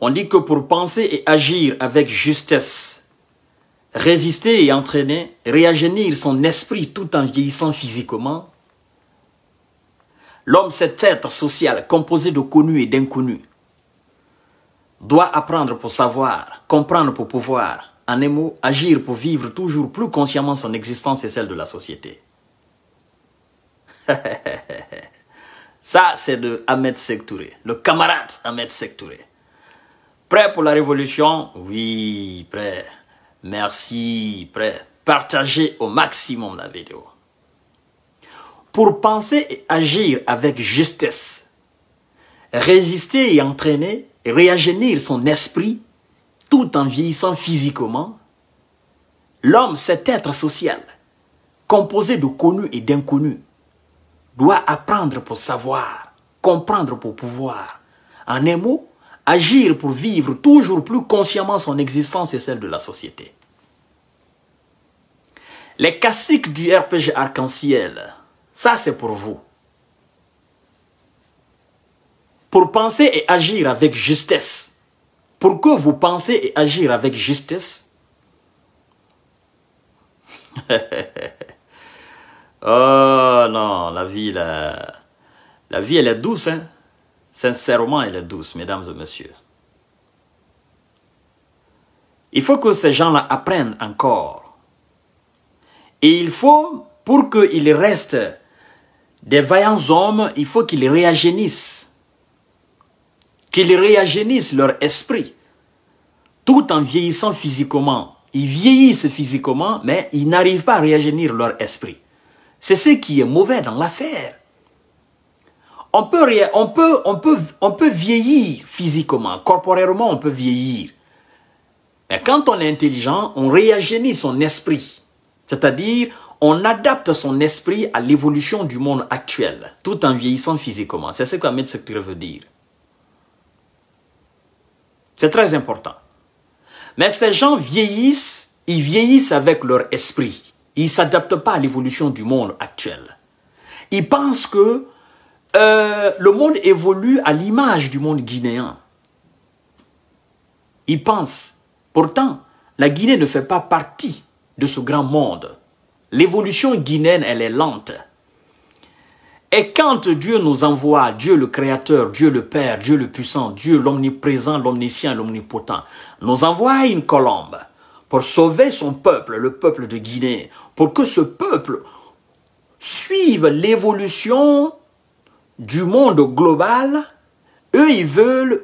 On dit que pour penser et agir avec justesse, résister et entraîner, réagénir son esprit tout en vieillissant physiquement, l'homme, cet être social composé de connus et d'inconnus, doit apprendre pour savoir, comprendre pour pouvoir, en un agir pour vivre toujours plus consciemment son existence et celle de la société. Ça, c'est de Ahmed Sektouré, le camarade Ahmed Sektouré. Prêt pour la révolution Oui, prêt. Merci, prêt. Partagez au maximum la vidéo. Pour penser et agir avec justesse, résister et entraîner, et réagénir son esprit tout en vieillissant physiquement, l'homme, cet être social, composé de connus et d'inconnus, doit apprendre pour savoir, comprendre pour pouvoir. En un mot, agir pour vivre toujours plus consciemment son existence et celle de la société. Les classiques du RPG arc-en-ciel, ça c'est pour vous. Pour penser et agir avec justesse, pour que vous pensez et agir avec justesse, oh non, la vie, la, la vie, elle est douce. Hein? Sincèrement, elle est douce, mesdames et messieurs. Il faut que ces gens-là apprennent encore. Et il faut, pour qu'ils restent des vaillants hommes, il faut qu'ils réagénissent. Qu'ils réagénissent leur esprit. Tout en vieillissant physiquement. Ils vieillissent physiquement, mais ils n'arrivent pas à réagénir leur esprit. C'est ce qui est mauvais dans l'affaire on peut, on peut, on peut, on peut vieillir physiquement, corporellement, on peut vieillir. Mais quand on est intelligent, on réagénit son esprit. C'est-à-dire, on adapte son esprit à l'évolution du monde actuel, tout en vieillissant physiquement. C'est ce Ahmed Sektir veut dire. C'est très important. Mais ces gens vieillissent, ils vieillissent avec leur esprit. Ils ne s'adaptent pas à l'évolution du monde actuel. Ils pensent que euh, le monde évolue à l'image du monde guinéen. Il pense. Pourtant, la Guinée ne fait pas partie de ce grand monde. L'évolution guinéenne, elle est lente. Et quand Dieu nous envoie, Dieu le Créateur, Dieu le Père, Dieu le Puissant, Dieu l'Omniprésent, l'Omniscient, l'Omnipotent, nous envoie une colombe pour sauver son peuple, le peuple de Guinée, pour que ce peuple suive l'évolution du monde global, eux, ils veulent,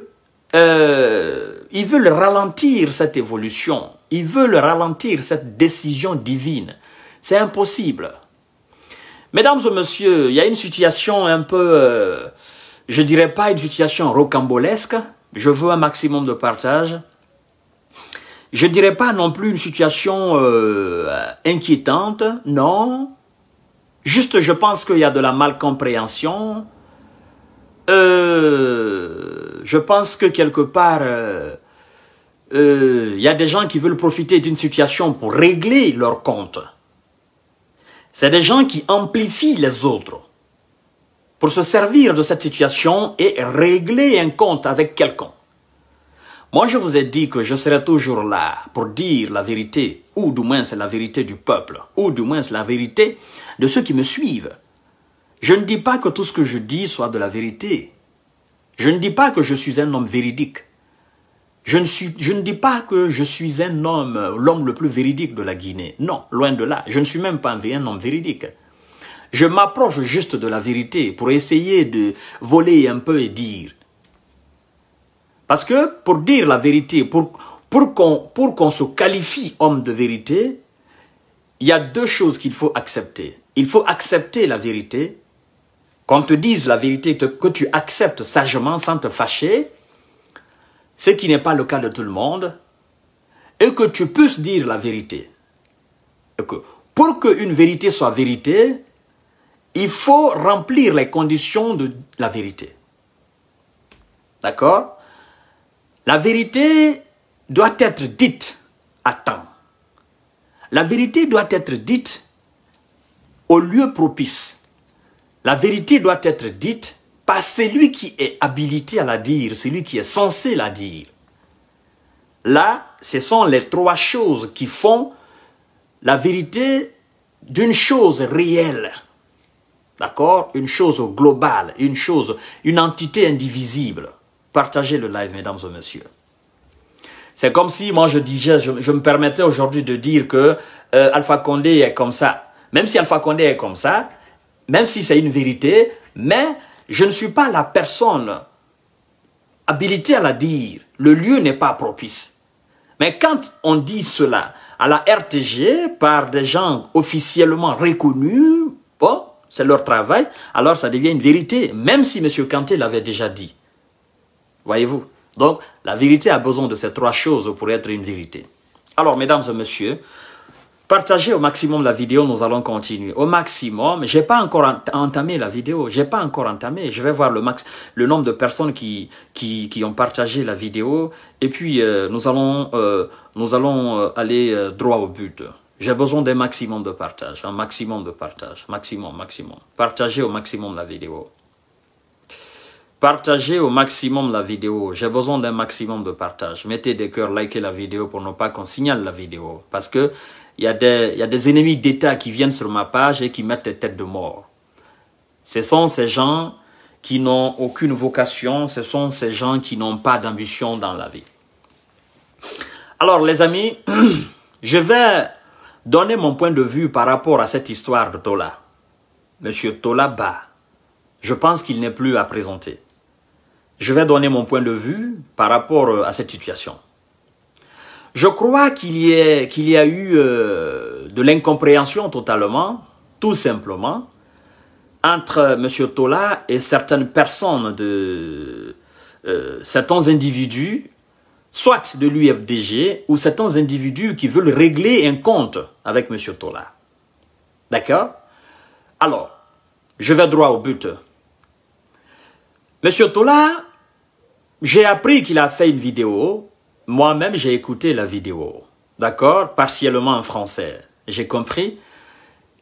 euh, ils veulent ralentir cette évolution. Ils veulent ralentir cette décision divine. C'est impossible. Mesdames et messieurs, il y a une situation un peu, je euh, je dirais pas une situation rocambolesque. Je veux un maximum de partage. Je dirais pas non plus une situation euh, inquiétante, non. Juste, je pense qu'il y a de la malcompréhension, euh, je pense que quelque part, il euh, euh, y a des gens qui veulent profiter d'une situation pour régler leur compte. C'est des gens qui amplifient les autres pour se servir de cette situation et régler un compte avec quelqu'un. Moi, je vous ai dit que je serai toujours là pour dire la vérité, ou du moins c'est la vérité du peuple, ou du moins c'est la vérité de ceux qui me suivent. Je ne dis pas que tout ce que je dis soit de la vérité. Je ne dis pas que je suis un homme véridique. Je ne, suis, je ne dis pas que je suis un homme, l'homme le plus véridique de la Guinée. Non, loin de là. Je ne suis même pas un homme véridique. Je m'approche juste de la vérité pour essayer de voler un peu et dire. Parce que pour dire la vérité, pour, pour qu'on se qualifie homme de vérité, il y a deux choses qu'il faut accepter. Il faut accepter la vérité qu'on te dise la vérité, que tu acceptes sagement sans te fâcher, ce qui n'est pas le cas de tout le monde, et que tu puisses dire la vérité. Et que pour qu'une vérité soit vérité, il faut remplir les conditions de la vérité. D'accord La vérité doit être dite à temps. La vérité doit être dite au lieu propice. La vérité doit être dite par celui qui est habilité à la dire, celui qui est censé la dire. Là, ce sont les trois choses qui font la vérité d'une chose réelle. D'accord Une chose globale, une chose, une entité indivisible. Partagez le live, mesdames et messieurs. C'est comme si moi je disais, je, me permettais aujourd'hui de dire que euh, Alpha Condé est comme ça. Même si Alpha Condé est comme ça, même si c'est une vérité, mais je ne suis pas la personne habilitée à la dire. Le lieu n'est pas propice. Mais quand on dit cela à la RTG par des gens officiellement reconnus, bon, c'est leur travail, alors ça devient une vérité, même si M. Kanté l'avait déjà dit. Voyez-vous Donc, la vérité a besoin de ces trois choses pour être une vérité. Alors, mesdames et messieurs, Partagez au maximum la vidéo, nous allons continuer. Au maximum, j'ai pas encore entamé la vidéo, j'ai pas encore entamé. Je vais voir le max, le nombre de personnes qui, qui, ont partagé la vidéo. Et puis, euh, nous allons, euh, nous allons euh, aller droit au but. J'ai besoin d'un maximum de partage, un maximum de partage, maximum, maximum. Partagez au maximum la vidéo. Partagez au maximum la vidéo. J'ai besoin d'un maximum de partage. Mettez des cœurs, likez la vidéo pour ne pas qu'on signale la vidéo. Parce que il y, a des, ennemis d'État qui viennent sur ma page et qui mettent des têtes de mort. Ce sont ces gens qui n'ont aucune vocation, ce sont ces gens qui n'ont pas d'ambition dans la vie. Alors les amis, je vais donner mon point de vue par rapport à cette histoire de Tola. Monsieur Tola Ba, je pense qu'il n'est plus à présenter. Je vais donner mon point de vue par rapport euh, à cette situation. Je crois qu'il y, a eu euh, de l'incompréhension totalement, tout simplement, entre M. Tola et certaines personnes, de, euh, certains individus, soit de l'UFDG, ou certains individus qui veulent régler un compte avec M. Tola. D'accord Alors, je vais droit au but. M. Tola, j'ai appris qu'il a fait une vidéo moi-même, j'ai écouté la vidéo, d'accord, partiellement en français. J'ai compris.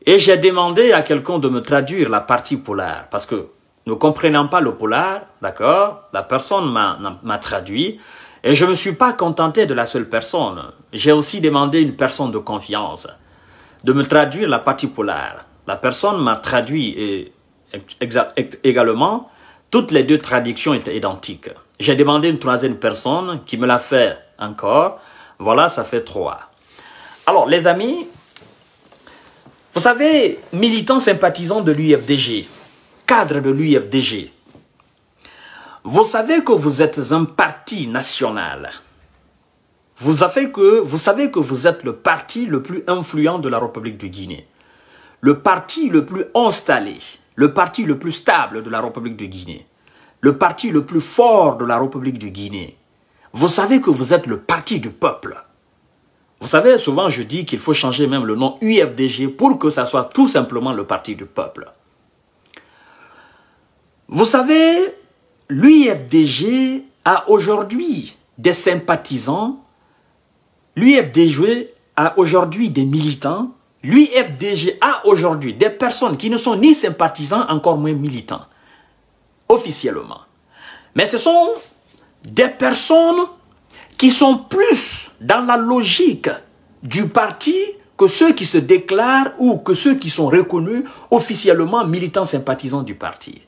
Et j'ai demandé à quelqu'un de me traduire la partie polaire parce que ne comprenant pas le polaire, d'accord, la personne m'a traduit. Et je ne me suis pas contenté de la seule personne. J'ai aussi demandé une personne de confiance de me traduire la partie polaire. La personne m'a traduit et également, toutes les deux traductions étaient identiques. J'ai demandé une troisième personne qui me l'a fait encore. Voilà, ça fait trois. Alors, les amis, vous savez, militants sympathisants de l'UFDG, cadres de l'UFDG, vous savez que vous êtes un parti national. Vous savez, que, vous savez que vous êtes le parti le plus influent de la République de Guinée. Le parti le plus installé, le parti le plus stable de la République de Guinée le parti le plus fort de la République de Guinée. Vous savez que vous êtes le parti du peuple. Vous savez, souvent je dis qu'il faut changer même le nom UFDG pour que ça soit tout simplement le parti du peuple. Vous savez, l'UFDG a aujourd'hui des sympathisants, l'UFDG a aujourd'hui des militants, l'UFDG a aujourd'hui des personnes qui ne sont ni sympathisants, encore moins militants officiellement. Mais ce sont des personnes qui sont plus dans la logique du parti que ceux qui se déclarent ou que ceux qui sont reconnus officiellement militants sympathisants du parti.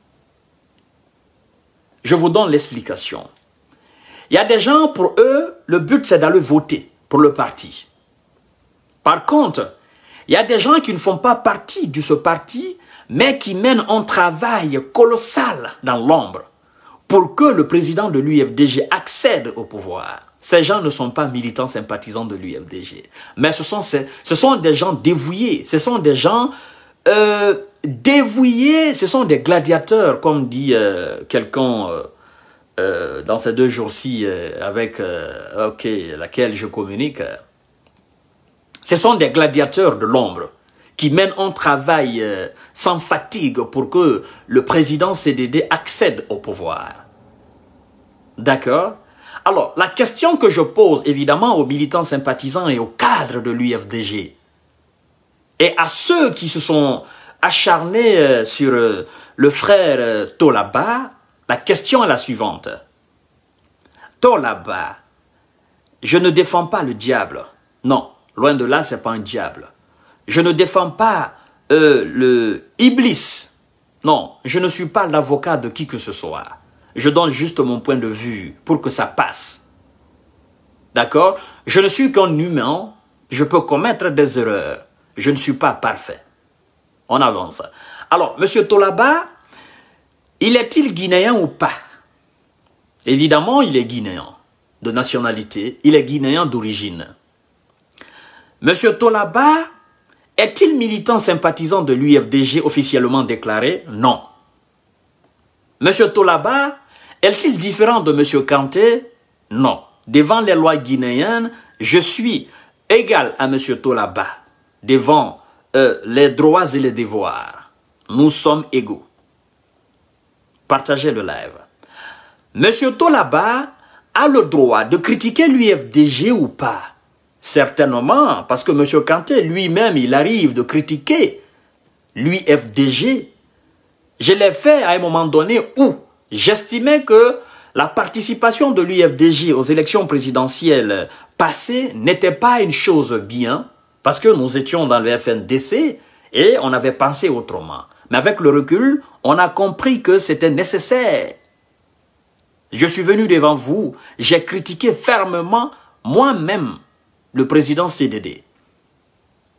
Je vous donne l'explication. Il y a des gens, pour eux, le but c'est d'aller voter pour le parti. Par contre, il y a des gens qui ne font pas partie de ce parti, mais qui mènent un travail colossal dans l'ombre pour que le président de l'UFDG accède au pouvoir. Ces gens ne sont pas militants sympathisants de l'UFDG, mais ce sont, des gens dévoués, ce sont des gens euh, dévoués, ce sont des gladiateurs, comme dit euh, quelqu'un euh, dans ces deux jours-ci avec ok laquelle je communique. Ce sont des gladiateurs de l'ombre qui mènent un travail euh, sans fatigue pour que le président CDD accède au pouvoir. D'accord Alors, la question que je pose évidemment aux militants sympathisants et aux cadres de l'UFDG, et à ceux qui se sont acharnés euh, sur euh, le frère Tolaba, la question est la suivante. Tolaba, je ne défends pas le diable. Non, loin de là, ce n'est pas un diable. Je ne défends pas euh, le Iblis. Non, je ne suis pas l'avocat de qui que ce soit. Je donne juste mon point de vue pour que ça passe. D'accord Je ne suis qu'un humain. Je peux commettre des erreurs. Je ne suis pas parfait. On avance. Alors, M. Tolaba, il est-il guinéen ou pas Évidemment, il est guinéen de nationalité. Il est guinéen d'origine. Monsieur Tolaba est-il militant sympathisant de l'UFDG officiellement déclaré Non. Monsieur Tolaba est-il différent de Monsieur Kanté Non. Devant les lois guinéennes, je suis égal à Monsieur Tolaba. Devant euh, les droits et les devoirs, nous sommes égaux. Partagez le live. Monsieur Tolaba a le droit de critiquer l'UFDG ou pas. Certainement, parce que M. Kanté lui-même, il arrive de critiquer l'UFDG. Je l'ai fait à un moment donné où j'estimais que la participation de l'UFDG aux élections présidentielles passées n'était pas une chose bien, parce que nous étions dans le FNDC et on avait pensé autrement. Mais avec le recul, on a compris que c'était nécessaire. Je suis venu devant vous, j'ai critiqué fermement moi-même le président CDD.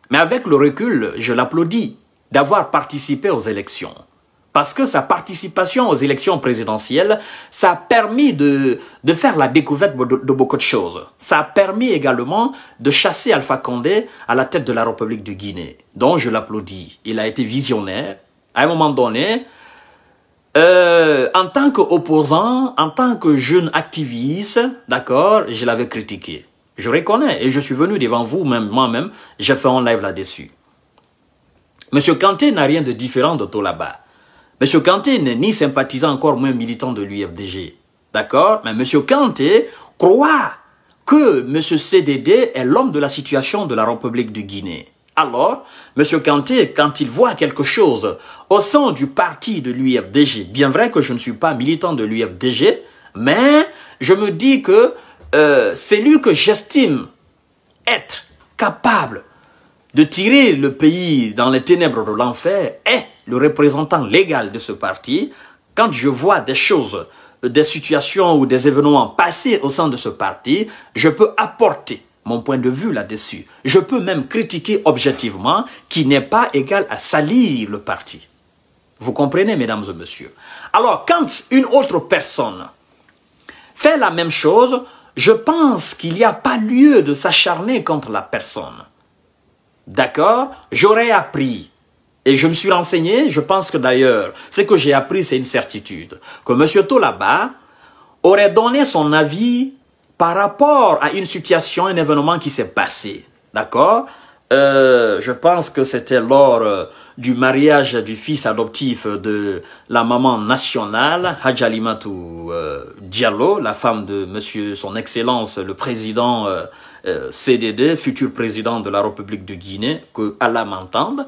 Mais avec le recul, je l'applaudis d'avoir participé aux élections. Parce que sa participation aux élections présidentielles, ça a permis de, faire la découverte de, beaucoup de choses. Ça a permis également de chasser Alpha Condé à la tête de la République de Guinée, Donc je l'applaudis. Il a été visionnaire. À un moment donné, euh, en tant qu'opposant, en tant que jeune activiste, d'accord, je l'avais critiqué. Je reconnais et je suis venu devant vous même, moi-même, j'ai fait un live là-dessus. Monsieur Kanté n'a rien de différent de là-bas. Monsieur Kanté n'est ni sympathisant, encore moins militant de l'UFDG. D'accord Mais Monsieur Kanté croit que Monsieur CDD est l'homme de la situation de la République de Guinée. Alors, M. Kanté, quand il voit quelque chose au sein du parti de l'UFDG, bien vrai que je ne suis pas militant de l'UFDG, mais je me dis que euh, celui que j'estime être capable de tirer le pays dans les ténèbres de l'enfer est le représentant légal de ce parti. Quand je vois des choses, euh, des situations ou des événements passer au sein de ce parti, je peux apporter mon point de vue là-dessus. Je peux même critiquer objectivement qui n'est pas égal à salir le parti. Vous comprenez, mesdames et messieurs Alors, quand une autre personne fait la même chose, je pense qu'il n'y a pas lieu de s'acharner contre la personne. D'accord J'aurais appris. Et je me suis renseigné, je pense que d'ailleurs, ce que j'ai appris, c'est une certitude. Que M. Tolaba aurait donné son avis par rapport à une situation, un événement qui s'est passé. D'accord euh, je pense que c'était lors euh, du mariage du fils adoptif de la maman nationale, Hajalimatu euh, Diallo, la femme de monsieur son excellence le président CDD, futur président de la République de Guinée, que Allah m'entende.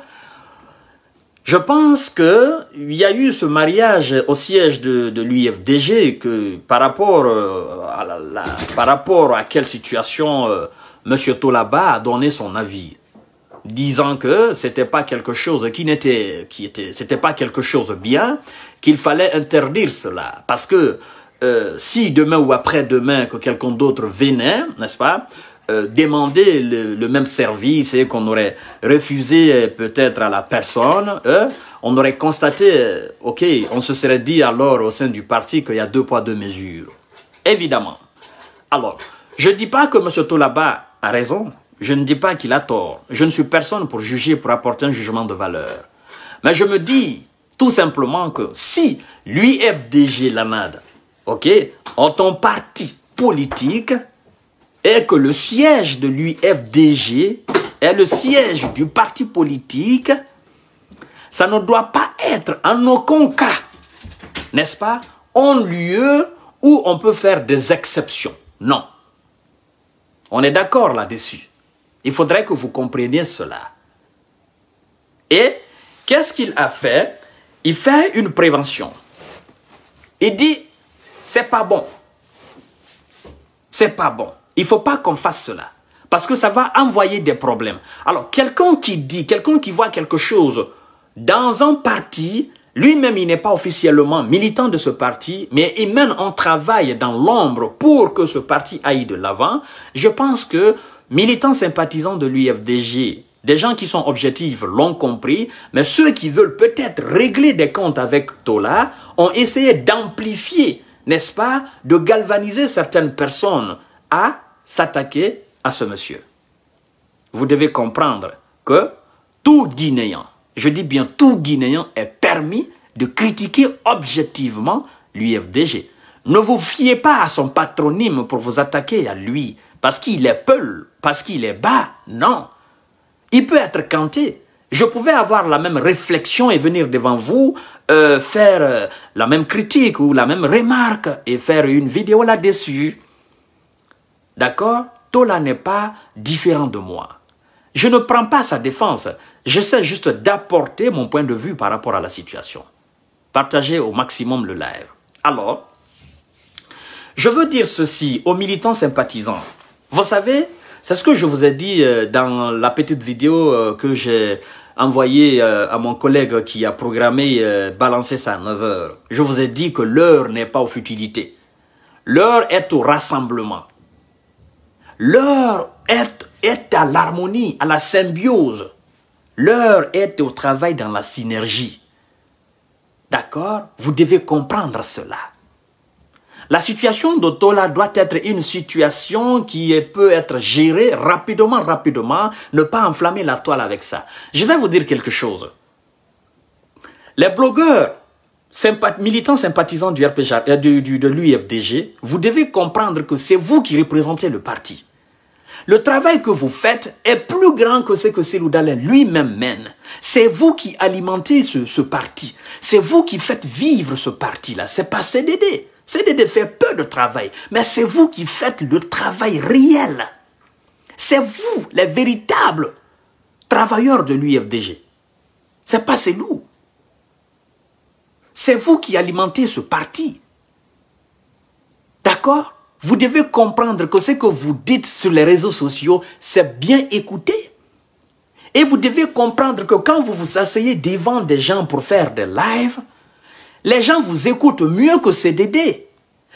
Je pense qu'il y a eu ce mariage au siège de, l'UFDG que par rapport à quelle situation Monsieur Tolaba a donné son avis disant que c'était pas quelque chose qui n'était, qui était, c'était pas quelque chose de bien, qu'il fallait interdire cela. Parce que euh, si demain ou après-demain que quelqu'un d'autre venait, n'est-ce pas, euh, demander le, même service et qu'on aurait refusé euh, peut-être à la personne, on aurait constaté, ok, on se serait dit alors au sein du parti qu'il y a deux poids, deux mesures. Évidemment. Alors, je ne dis pas que M. Toulaba a raison, je ne dis pas qu'il a tort. Je ne suis personne pour juger, pour apporter un jugement de valeur. Mais je me dis tout simplement que si l'UFDG l'ANAD, ok, en un parti politique et que le siège de l'UFDG est le siège du parti politique, ça ne doit pas être en aucun cas, n'est-ce pas, un lieu où on peut faire des exceptions. Non. On est d'accord là-dessus. Il faudrait que vous compreniez cela. Et qu'est-ce qu'il a fait Il fait une prévention. Il dit, c'est pas bon. C'est pas bon. Il faut pas qu'on fasse cela. Parce que ça va envoyer des problèmes. Alors, quelqu'un qui dit, quelqu'un qui voit quelque chose dans un parti, lui-même, il n'est pas officiellement militant de ce parti, mais il mène un travail dans l'ombre pour que ce parti aille de l'avant. Je pense que militants sympathisants de l'UFDG, des gens qui sont objectifs l'ont compris, mais ceux qui veulent peut-être régler des comptes avec Tola ont essayé d'amplifier, n'est-ce pas, de galvaniser certaines personnes à s'attaquer à ce monsieur. Vous devez comprendre que tout Guinéen, je dis bien tout Guinéen, est permis de critiquer objectivement l'UFDG. Ne vous fiez pas à son patronyme pour vous attaquer à lui parce qu'il est peu, parce qu'il est bas. Non. Il peut être canté. Je pouvais avoir la même réflexion et venir devant vous euh, faire euh, la même critique ou la même remarque et faire une vidéo là-dessus. D'accord Tola n'est pas différent de moi. Je ne prends pas sa défense. J'essaie juste d'apporter mon point de vue par rapport à la situation. Partagez au maximum le live. Alors, je veux dire ceci aux militants sympathisants. Vous savez, c'est ce que je vous ai dit euh, dans la petite vidéo euh, que j'ai envoyée euh, à mon collègue qui a programmé Balancer ça à 9h. Je vous ai dit que l'heure n'est pas aux futilités. L'heure est au rassemblement. L'heure est, est à l'harmonie, à la symbiose. L'heure est au travail dans la synergie. D'accord Vous devez comprendre cela. La situation d'Otola doit être une situation qui peut être gérée rapidement, rapidement, ne pas enflammer la toile avec ça. Je vais vous dire quelque chose. Les blogueurs, militants sympathisants du euh, de l'UFDG, vous devez comprendre que c'est vous qui représentez le parti. Le travail que vous faites est plus grand que ce que Célou lui-même mène. C'est vous qui alimentez ce, parti. C'est vous qui faites vivre ce parti-là. C'est pas CDD c'est de faire peu de travail. Mais c'est vous qui faites le travail réel. C'est vous, les véritables travailleurs de l'UFDG. C'est pas c'est nous. C'est vous qui alimentez ce parti. D'accord Vous devez comprendre que ce que vous dites sur les réseaux sociaux, c'est bien écouté. Et vous devez comprendre que quand vous vous asseyez devant des gens pour faire des lives, les gens vous écoutent mieux que CDD.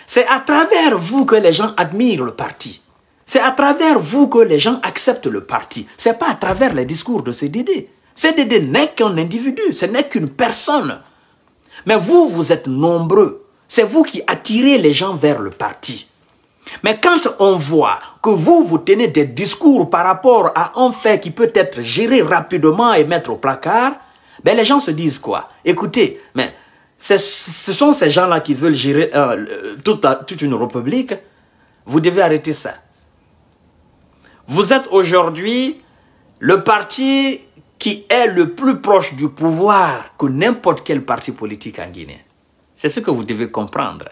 C'est à travers vous que les gens admirent le parti. C'est à travers vous que les gens acceptent le parti. C'est pas à travers les discours de CDD. CDD n'est qu'un individu, ce n'est qu'une personne. Mais vous, vous êtes nombreux. C'est vous qui attirez les gens vers le parti. Mais quand on voit que vous, vous tenez des discours par rapport à un fait qui peut être géré rapidement et mettre au placard, ben les gens se disent quoi Écoutez, mais ce sont ces gens-là qui veulent gérer euh, toute une république. Vous devez arrêter ça. Vous êtes aujourd'hui le parti qui est le plus proche du pouvoir que n'importe quel parti politique en Guinée. C'est ce que vous devez comprendre.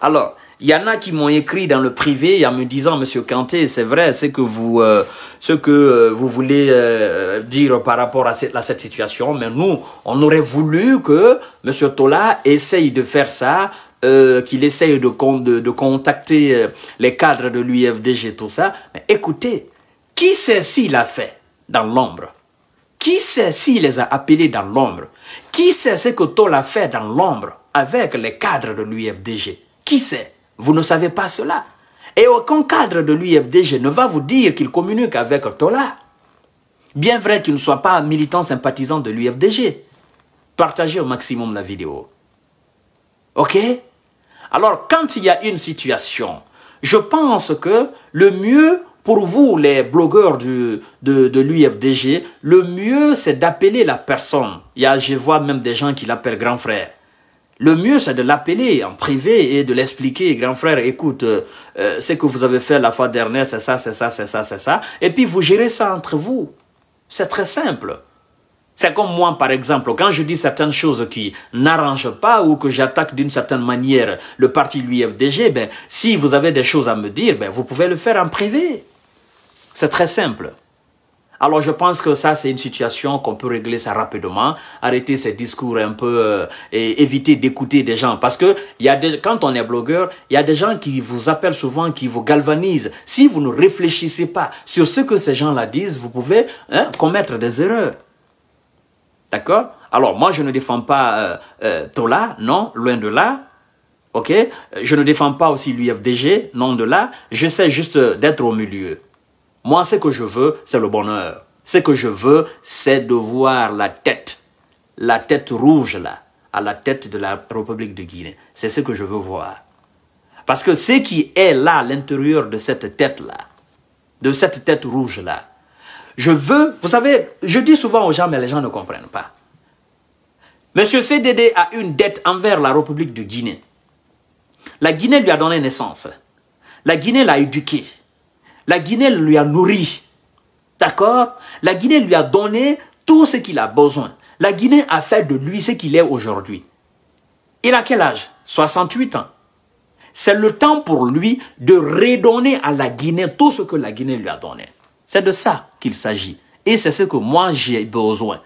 Alors, il y en a qui m'ont écrit dans le privé en me disant, Monsieur Kanté, c'est vrai, ce que vous, euh, ce que euh, vous voulez euh, dire par rapport à cette, à cette, situation, mais nous, on aurait voulu que Monsieur Tola essaye de faire ça, qu'il essaye de, de, de, contacter les cadres de l'UFDG, tout ça. Mais écoutez, qui sait s'il a fait dans l'ombre Qui sait s'il les a appelés dans l'ombre Qui sait ce que Tola fait dans l'ombre avec les cadres de l'UFDG Qui sait vous ne savez pas cela. Et aucun cadre de l'UFDG ne va vous dire qu'il communique avec Tola. Bien vrai qu'il ne soit pas un militant sympathisant de l'UFDG. Partagez au maximum la vidéo. Ok Alors, quand il y a une situation, je pense que le mieux pour vous, les blogueurs de, l'UFDG, le mieux, c'est d'appeler la personne. Il y je vois même des gens qui l'appellent grand frère. Le mieux, c'est de l'appeler en privé et de l'expliquer. Grand frère, écoute, euh, euh, ce que vous avez fait la fois dernière, c'est ça, c'est ça, c'est ça, c'est ça. Et puis, vous gérez ça entre vous. C'est très simple. C'est comme moi, par exemple, quand je dis certaines choses qui n'arrangent pas ou que j'attaque d'une certaine manière le parti l'UFDG, ben, si vous avez des choses à me dire, ben, vous pouvez le faire en privé. C'est très simple. Alors je pense que ça, c'est une situation qu'on peut régler ça rapidement, arrêter ces discours un peu euh, et éviter d'écouter des gens. Parce que y a des, quand on est blogueur, il y a des gens qui vous appellent souvent, qui vous galvanisent. Si vous ne réfléchissez pas sur ce que ces gens-là disent, vous pouvez hein, commettre des erreurs. D'accord Alors moi, je ne défends pas euh, euh, Tola, non, loin de là. Ok Je ne défends pas aussi l'UFDG, non de là. Je sais juste d'être au milieu. Moi, ce que je veux, c'est le bonheur. Ce que je veux, c'est de voir la tête, la tête rouge là, à la tête de la République de Guinée. C'est ce que je veux voir. Parce que ce qui est là, à l'intérieur de cette tête-là, de cette tête rouge-là, je veux, vous savez, je dis souvent aux gens, mais les gens ne comprennent pas. Monsieur CDD a une dette envers la République de Guinée. La Guinée lui a donné naissance. La Guinée l'a éduqué. La Guinée lui a nourri. D'accord La Guinée lui a donné tout ce qu'il a besoin. La Guinée a fait de lui ce qu'il est aujourd'hui. Il a quel âge 68 ans. C'est le temps pour lui de redonner à la Guinée tout ce que la Guinée lui a donné. C'est de ça qu'il s'agit. Et c'est ce que moi j'ai besoin.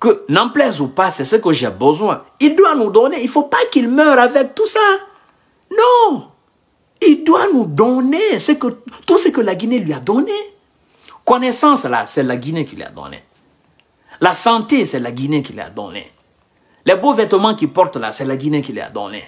Que n'en plaise ou pas, c'est ce que j'ai besoin. Il doit nous donner. Il ne faut pas qu'il meure avec tout ça. Non il doit nous donner que, tout ce que la Guinée lui a donné. Connaissance, là, c'est la Guinée qui lui a donné. La santé, c'est la Guinée qui lui a donné. Les beaux vêtements qu'il porte, là, c'est la Guinée qui lui a donné.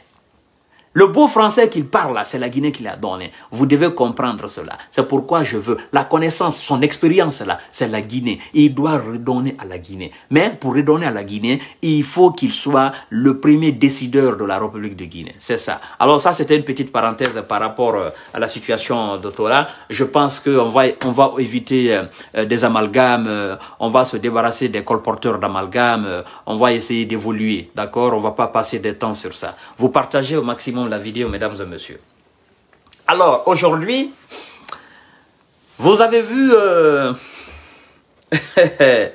Le beau français qu'il parle là, c'est la Guinée qui l'a donné. Vous devez comprendre cela. C'est pourquoi je veux. La connaissance, son expérience là, c'est la Guinée. il doit redonner à la Guinée. Mais pour redonner à la Guinée, il faut qu'il soit le premier décideur de la République de Guinée. C'est ça. Alors ça, c'était une petite parenthèse par rapport euh, à la situation d'Otola. Je pense qu'on va, on va éviter euh, euh, des amalgames. On va se débarrasser des colporteurs d'amalgames. On va essayer d'évoluer. D'accord On ne va pas passer des temps sur ça. Vous partagez au maximum la vidéo, mesdames et messieurs. Alors, aujourd'hui, vous avez vu euh,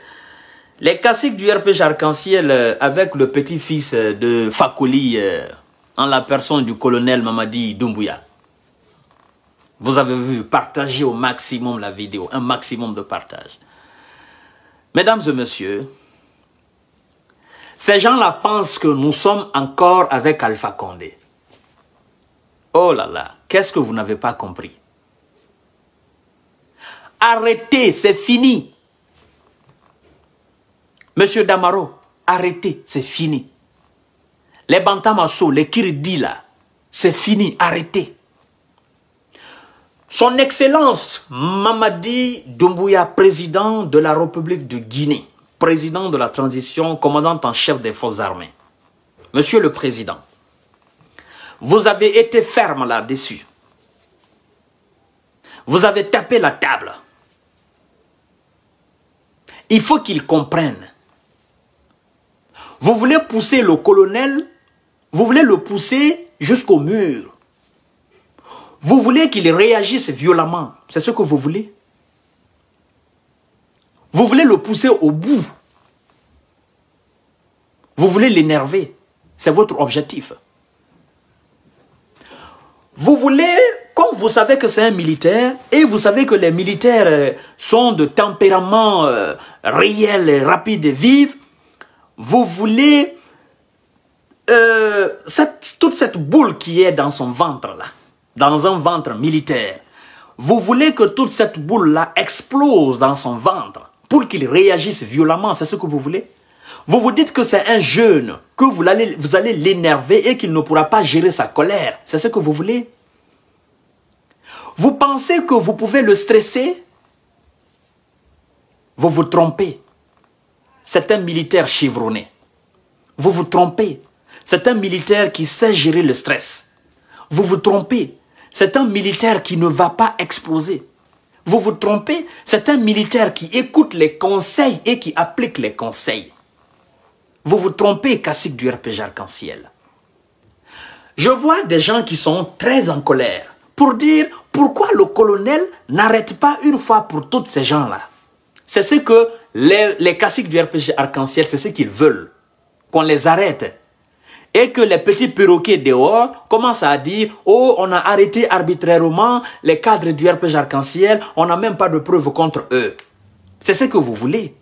les classiques du RPG Arc-en-Ciel euh, avec le petit-fils euh, de Fakoli en la personne du colonel Mamadi Doumbouya. Vous avez vu, partagez au maximum la vidéo, un maximum de partage. Mesdames et messieurs, ces gens-là pensent que nous sommes encore avec Alpha Condé. Oh là là, qu'est-ce que vous n'avez pas compris Arrêtez, c'est fini. Monsieur Damaro, arrêtez, c'est fini. Les Bantamasso, les Kiridila, c'est fini, arrêtez. Son Excellence Mamadi Doumbouya, président de la République de Guinée, président de la transition, commandant en chef des forces armées. Monsieur le Président, vous avez été ferme là-dessus. Vous avez tapé la table. Il faut qu'ils comprenne. Vous voulez pousser le colonel, vous voulez le pousser jusqu'au mur. Vous voulez qu'il réagisse violemment. C'est ce que vous voulez. Vous voulez le pousser au bout. Vous voulez l'énerver. C'est votre objectif. Vous voulez, comme vous savez que c'est un militaire, et vous savez que les militaires euh, sont de tempérament euh, réel, rapide et vif, vous voulez euh, toute cette boule qui est dans son ventre là, dans un ventre militaire, vous voulez que toute cette boule là explose dans son ventre pour qu'il réagisse violemment, c'est ce que vous voulez vous vous dites que c'est un jeune, que vous allez, vous allez l'énerver et qu'il ne pourra pas gérer sa colère. C'est ce que vous voulez Vous pensez que vous pouvez le stresser Vous vous trompez. C'est un militaire chevronné. Vous vous trompez. C'est un militaire qui sait gérer le stress. Vous vous trompez. C'est un militaire qui ne va pas exploser. Vous vous trompez. C'est un militaire qui écoute les conseils et qui applique les conseils. Vous vous trompez, cacique du RPG Arc-en-Ciel. Je vois des gens qui sont très en colère pour dire pourquoi le colonel n'arrête pas une fois pour toutes ces gens-là. C'est ce que les, les caciques du RPG Arc-en-Ciel, c'est ce qu'ils veulent, qu'on les arrête. Et que les petits perroquets dehors commencent à dire « Oh, on a arrêté arbitrairement les cadres du RPG Arc-en-Ciel, on n'a même pas de preuves contre eux. » C'est ce que vous voulez.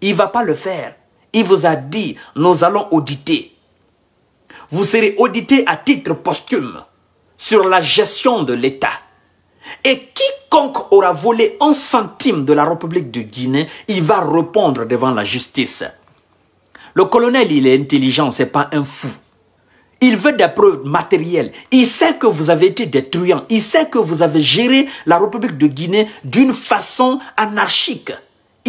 Il ne va pas le faire. Il vous a dit, nous allons auditer. Vous serez audité à titre posthume sur la gestion de l'État. Et quiconque aura volé un centime de la République de Guinée, il va répondre devant la justice. Le colonel, il est intelligent, n'est pas un fou. Il veut des preuves matérielles. Il sait que vous avez été détruant. Il sait que vous avez géré la République de Guinée d'une façon anarchique.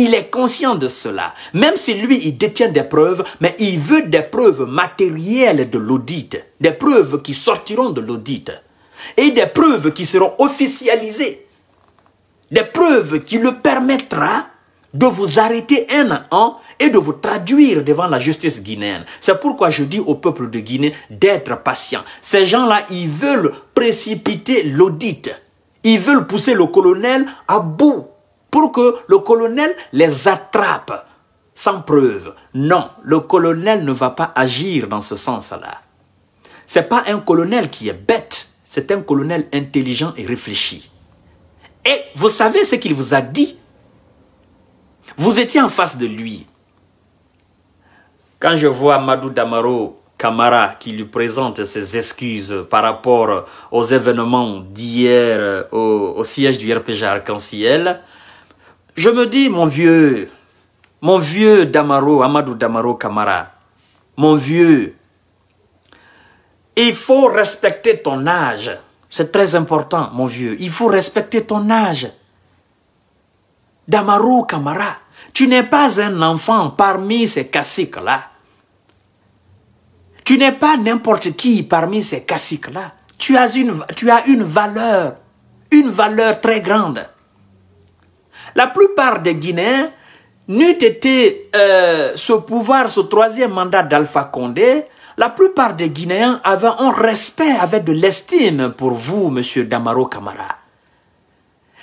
Il est conscient de cela. Même si lui, il détient des preuves, mais il veut des preuves matérielles de l'audit, des preuves qui sortiront de l'audit, et des preuves qui seront officialisées, des preuves qui le permettra de vous arrêter un à un et de vous traduire devant la justice guinéenne. C'est pourquoi je dis au peuple de Guinée d'être patient. Ces gens-là, ils veulent précipiter l'audit. Ils veulent pousser le colonel à bout pour que le colonel les attrape sans preuve. Non, le colonel ne va pas agir dans ce sens-là. Ce n'est pas un colonel qui est bête, c'est un colonel intelligent et réfléchi. Et vous savez ce qu'il vous a dit Vous étiez en face de lui. Quand je vois Madou Damaro Camara qui lui présente ses excuses par rapport aux événements d'hier euh, au, siège du RPG Arc-en-Ciel, je me dis, mon vieux, mon vieux Damaro, Amadou Damaro Kamara, mon vieux, il faut respecter ton âge. C'est très important, mon vieux. Il faut respecter ton âge. Damaro Kamara, tu n'es pas un enfant parmi ces caciques-là. Tu n'es pas n'importe qui parmi ces caciques-là. Tu as, une, tu as une valeur, une valeur très grande. La plupart des Guinéens n'eût été euh, ce pouvoir, ce troisième mandat d'Alpha Condé, la plupart des Guinéens avaient un respect, avaient de l'estime pour vous, Monsieur Damaro Camara.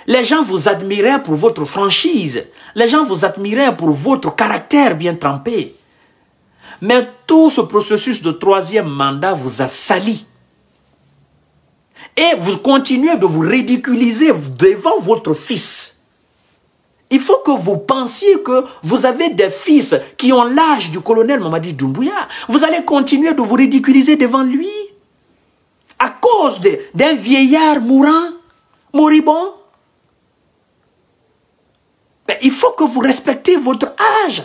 Les gens vous admiraient pour votre franchise. Les gens vous admiraient pour votre caractère bien trempé. Mais tout ce processus de troisième mandat vous a sali. Et vous continuez de vous ridiculiser devant votre fils. Il faut que vous pensiez que vous avez des fils qui ont l'âge du colonel Mamadi Doumbouya. Vous allez continuer de vous ridiculiser devant lui à cause d'un vieillard mourant, moribond. il faut que vous respectez votre âge.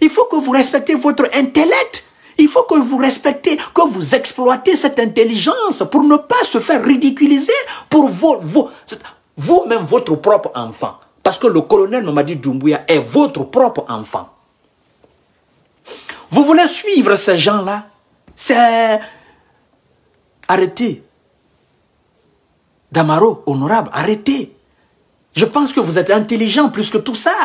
Il faut que vous respectez votre intellect. Il faut que vous respectez, que vous exploitez cette intelligence pour ne pas se faire ridiculiser pour vous-même votre propre enfant. Parce que le colonel Mamadi Doumbouya est votre propre enfant. Vous voulez suivre ces gens-là C'est... Arrêtez. Damaro, honorable, arrêtez. Je pense que vous êtes intelligent plus que tout ça.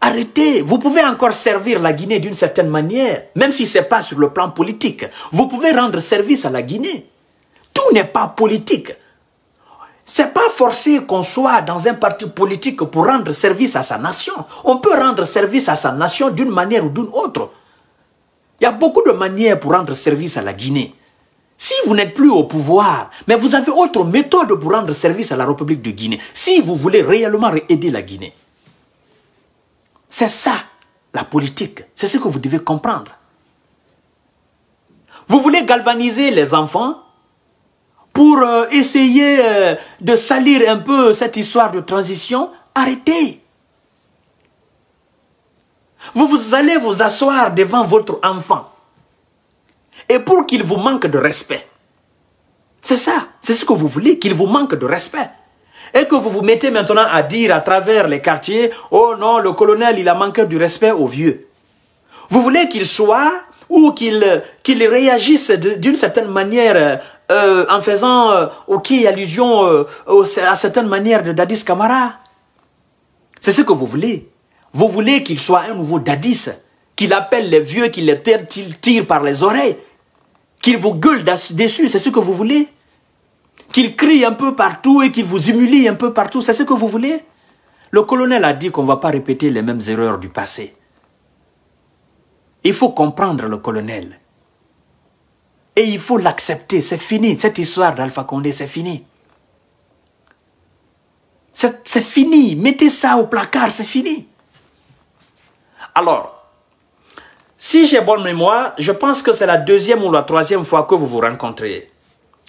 Arrêtez, vous pouvez encore servir la Guinée d'une certaine manière, même si ce n'est pas sur le plan politique. Vous pouvez rendre service à la Guinée. Tout n'est pas politique. C'est pas forcé qu'on soit dans un parti politique pour rendre service à sa nation. On peut rendre service à sa nation d'une manière ou d'une autre. Il y a beaucoup de manières pour rendre service à la Guinée. Si vous n'êtes plus au pouvoir, mais vous avez autre méthode pour rendre service à la République de Guinée, si vous voulez réellement aider la Guinée. C'est ça, la politique. C'est ce que vous devez comprendre. Vous voulez galvaniser les enfants pour euh, essayer euh, de salir un peu cette histoire de transition, arrêtez. Vous, allez vous asseoir devant votre enfant. Et pour qu'il vous manque de respect. C'est ça, c'est ce que vous voulez, qu'il vous manque de respect. Et que vous vous mettez maintenant à dire à travers les quartiers, oh non, le colonel, il a manqué du respect aux vieux. Vous voulez qu'il soit ou qu'il euh, réagisse d'une certaine manière euh, en faisant ok euh, allusion euh, à certaines manières de Dadis kamara. C'est ce que vous voulez. Vous voulez qu'il soit un nouveau Dadis, qu'il appelle les vieux, qu'il les tire, tire par les oreilles, qu'il vous gueule dessus, c'est ce que vous voulez. Qu'il crie un peu partout et qu'il vous humilie un peu partout, c'est ce que vous voulez. Le colonel a dit qu'on ne va pas répéter les mêmes erreurs du passé. Il faut comprendre le colonel. Et il faut l'accepter, c'est fini. Cette histoire d'Alpha Condé, c'est fini. C'est fini, mettez ça au placard, c'est fini. Alors, si j'ai bonne mémoire, je pense que c'est la deuxième ou la troisième fois que vous vous rencontrez.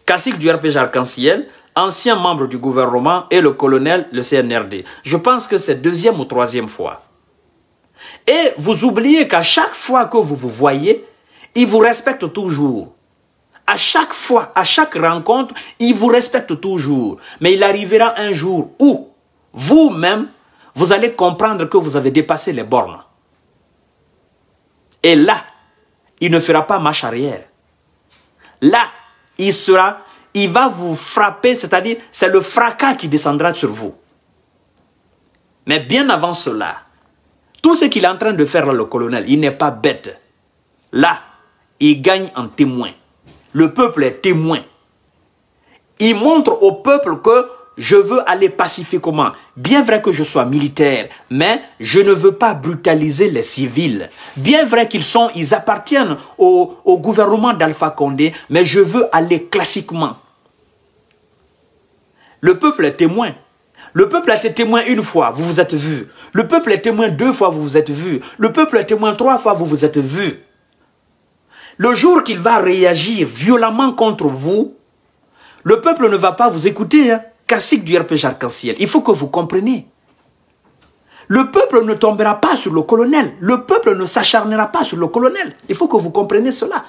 Cassique du RPG Arc-en-Ciel, ancien membre du gouvernement et le colonel, le CNRD. Je pense que c'est deuxième ou troisième fois. Et vous oubliez qu'à chaque fois que vous vous voyez, il vous respecte toujours à chaque fois, à chaque rencontre, il vous respecte toujours. Mais il arrivera un jour où vous-même, vous allez comprendre que vous avez dépassé les bornes. Et là, il ne fera pas marche arrière. Là, il sera, il va vous frapper, c'est-à-dire, c'est le fracas qui descendra sur vous. Mais bien avant cela, tout ce qu'il est en train de faire là, le colonel, il n'est pas bête. Là, il gagne en témoin. Le peuple est témoin. Il montre au peuple que je veux aller pacifiquement. Bien vrai que je sois militaire, mais je ne veux pas brutaliser les civils. Bien vrai qu'ils sont, ils appartiennent au, gouvernement d'Alpha Condé, mais je veux aller classiquement. Le peuple est témoin. Le peuple a été témoin une fois, vous vous êtes vu. Le peuple est témoin deux fois, vous vous êtes vu. Le peuple est témoin trois fois, vous vous êtes vu. Le jour qu'il va réagir violemment contre vous, le peuple ne va pas vous écouter, hein, classique du RPG arc-en-ciel. Il faut que vous compreniez. Le peuple ne tombera pas sur le colonel. Le peuple ne s'acharnera pas sur le colonel. Il faut que vous compreniez cela.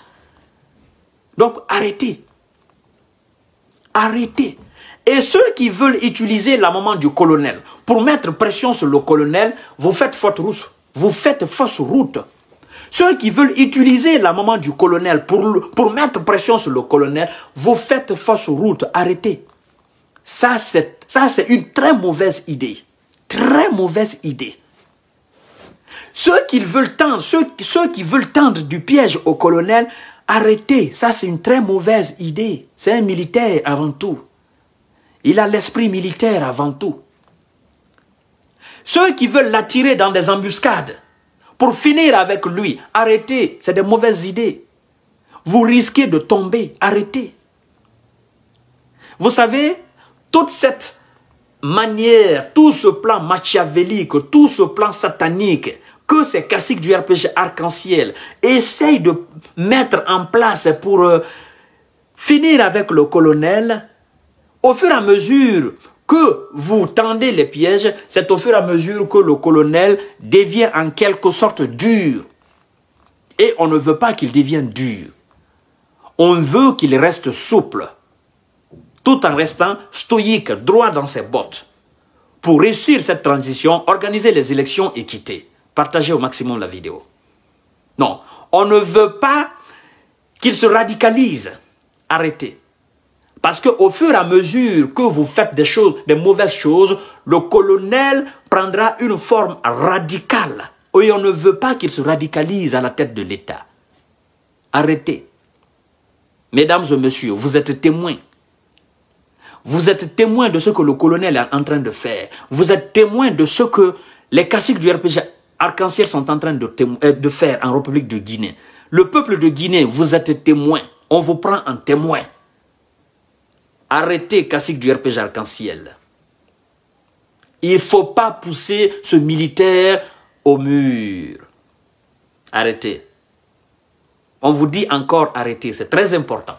Donc arrêtez. Arrêtez. Et ceux qui veulent utiliser la maman du colonel pour mettre pression sur le colonel, vous faites fausse route. Vous faites fausse route. Ceux qui veulent utiliser la maman du colonel pour, pour mettre pression sur le colonel, vous faites fausse route, arrêtez. Ça, c'est une très mauvaise idée. Très mauvaise idée. Ceux veulent tendre, ceux, ceux qui veulent tendre du piège au colonel, arrêtez. Ça, c'est une très mauvaise idée. C'est un militaire avant tout. Il a l'esprit militaire avant tout. Ceux qui veulent l'attirer dans des embuscades, pour finir avec lui. Arrêtez, c'est des mauvaises idées. Vous risquez de tomber, arrêtez. Vous savez, toute cette manière, tout ce plan machiavélique, tout ce plan satanique que ces classiques du RPG arc-en-ciel essayent de mettre en place pour euh, finir avec le colonel, au fur et à mesure que vous tendez les pièges, c'est au fur et à mesure que le colonel devient en quelque sorte dur. Et on ne veut pas qu'il devienne dur. On veut qu'il reste souple, tout en restant stoïque, droit dans ses bottes. Pour réussir cette transition, organiser les élections et quitter. Partagez au maximum la vidéo. Non, on ne veut pas qu'il se radicalise. Arrêtez. Parce qu'au fur et à mesure que vous faites des choses, des mauvaises choses, le colonel prendra une forme radicale. Et on ne veut pas qu'il se radicalise à la tête de l'État. Arrêtez. Mesdames et messieurs, vous êtes témoins. Vous êtes témoins de ce que le colonel est en train de faire. Vous êtes témoins de ce que les caciques du RPG Arc-en-Ciel sont en train de, euh, de faire en République de Guinée. Le peuple de Guinée, vous êtes témoins. On vous prend en témoin. Arrêtez, classique du RPG arc-en-ciel. Il ne faut pas pousser ce militaire au mur. Arrêtez. On vous dit encore arrêtez, c'est très important.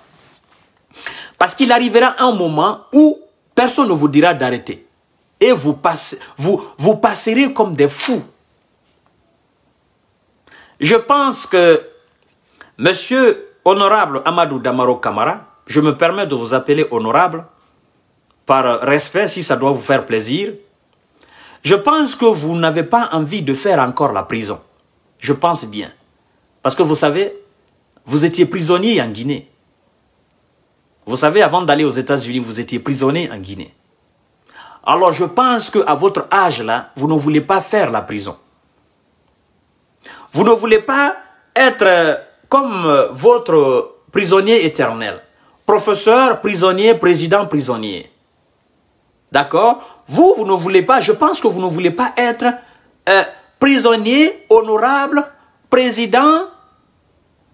Parce qu'il arrivera un moment où personne ne vous dira d'arrêter. Et vous, vous, vous passerez comme des fous. Je pense que Monsieur Honorable Amadou Damaro Kamara, je me permets de vous appeler honorable, par respect, si ça doit vous faire plaisir. Je pense que vous n'avez pas envie de faire encore la prison. Je pense bien. Parce que vous savez, vous étiez prisonnier en Guinée. Vous savez, avant d'aller aux États-Unis, vous étiez prisonnier en Guinée. Alors je pense qu'à votre âge-là, vous ne voulez pas faire la prison. Vous ne voulez pas être euh, comme euh, votre prisonnier éternel professeur, prisonnier, président, prisonnier. D'accord Vous, vous ne voulez pas, je pense que vous ne voulez pas être euh, prisonnier, honorable, président,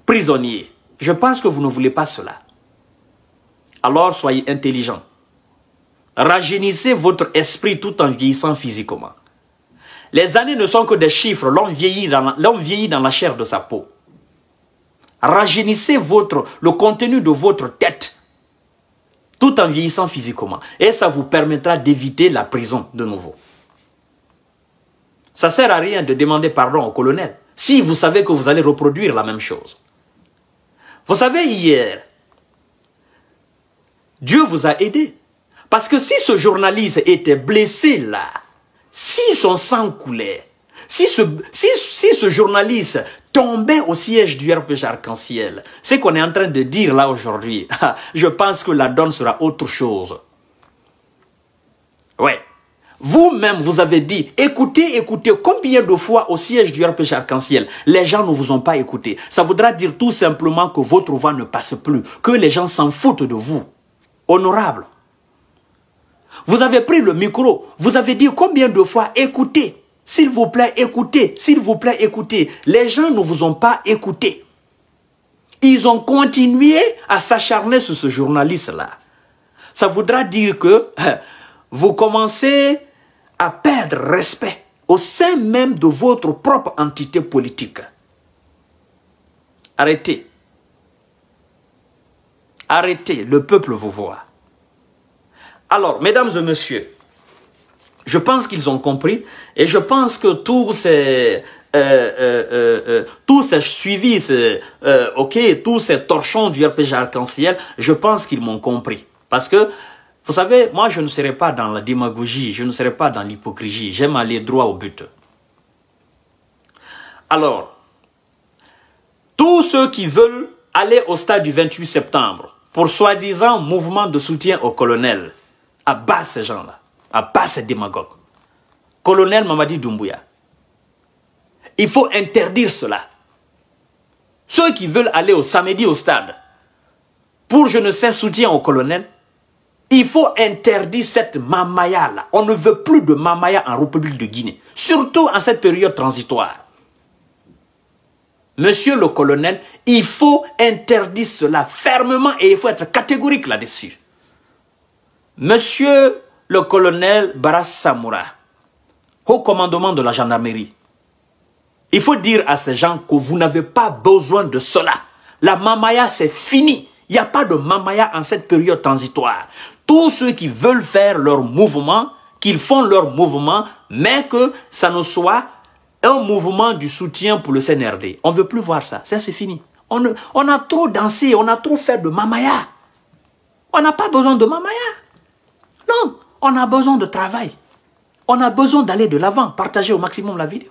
prisonnier. Je pense que vous ne voulez pas cela. Alors soyez intelligent. Rajeunissez votre esprit tout en vieillissant physiquement. Les années ne sont que des chiffres, l'homme vieillit, vieillit dans la chair de sa peau. Rajeunissez votre, le contenu de votre tête tout en vieillissant physiquement. Et ça vous permettra d'éviter la prison de nouveau. Ça sert à rien de demander pardon au colonel si vous savez que vous allez reproduire la même chose. Vous savez, hier, Dieu vous a aidé. Parce que si ce journaliste était blessé là, si son sang coulait, si ce, si, si ce journaliste tomber au siège du RPG arc-en-ciel. Ce qu'on est en train de dire là aujourd'hui, je pense que la donne sera autre chose. Ouais. Vous-même, vous avez dit, écoutez, écoutez, combien de fois au siège du RPG Arc-en-Ciel, les gens ne vous ont pas écouté. Ça voudra dire tout simplement que votre voix ne passe plus, que les gens s'en foutent de vous. Honorable. Vous avez pris le micro, vous avez dit combien de fois écoutez. S'il vous plaît, écoutez. S'il vous plaît, écoutez. Les gens ne vous ont pas écouté. Ils ont continué à s'acharner sur ce journaliste-là. Ça voudra dire que vous commencez à perdre respect au sein même de votre propre entité politique. Arrêtez. Arrêtez, le peuple vous voit. Alors, mesdames et messieurs, je pense qu'ils ont compris et je pense que tous ces, euh, euh, euh, tous ces suivis, ok, tous ces torchons du RPG arc-en-ciel, je pense qu'ils m'ont compris. Parce que, vous savez, moi je ne serai pas dans la démagogie, je ne serai pas dans l'hypocrisie, j'aime aller droit au but. Alors, tous ceux qui veulent aller au stade du 28 septembre pour soi-disant mouvement de soutien au colonel, abat ces gens-là à pas ces Colonel Mamadi Doumbouya, il faut interdire cela. Ceux qui veulent aller au samedi au stade pour je ne sais soutien au colonel, il faut interdire cette mamaya-là. On ne veut plus de mamaya en République de Guinée, surtout en cette période transitoire. Monsieur le colonel, il faut interdire cela fermement et il faut être catégorique là-dessus. Monsieur le colonel Baras Samoura, au commandement de la gendarmerie. Il faut dire à ces gens que vous n'avez pas besoin de cela. La mamaya, c'est fini. Il n'y a pas de mamaya en cette période transitoire. Tous ceux qui veulent faire leur mouvement, qu'ils font leur mouvement, mais que ça ne soit un mouvement du soutien pour le CNRD. On ne veut plus voir ça. Ça, c'est fini. On, on, a trop dansé, on a trop fait de mamaya. On n'a pas besoin de mamaya. Non. On a besoin de travail. On a besoin d'aller de l'avant, partager au maximum la vidéo.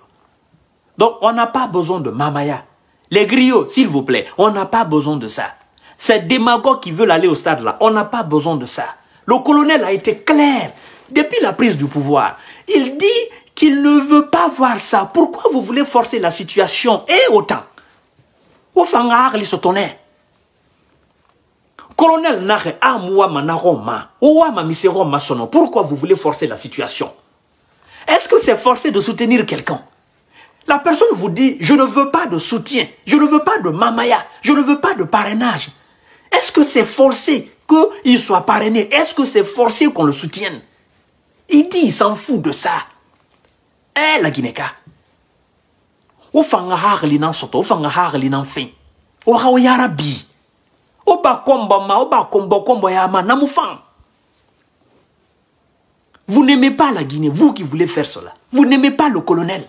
Donc, on n'a pas besoin de mamaya. Les griots, s'il vous plaît, on n'a pas besoin de ça. Ces démagogues qui veulent aller au stade là, on n'a pas besoin de ça. Le colonel a été clair depuis la prise du pouvoir. Il dit qu'il ne veut pas voir ça. Pourquoi vous voulez forcer la situation et eh, autant Colonel Nare, ah, Manaroma, Ouama oh, ah, ma Sono, pourquoi vous voulez forcer la situation Est-ce que c'est forcé de soutenir quelqu'un La personne vous dit, je ne veux pas de soutien, je ne veux pas de mamaya, je ne veux pas de parrainage. Est-ce que c'est forcé qu'il soit parrainé Est-ce que c'est forcé qu'on le soutienne Il dit, il s'en fout de ça. Eh, la Guinéka. Ou fanga soto, ou fanga fin. Ou vous n'aimez pas la Guinée, vous qui voulez faire cela. Vous n'aimez pas le colonel.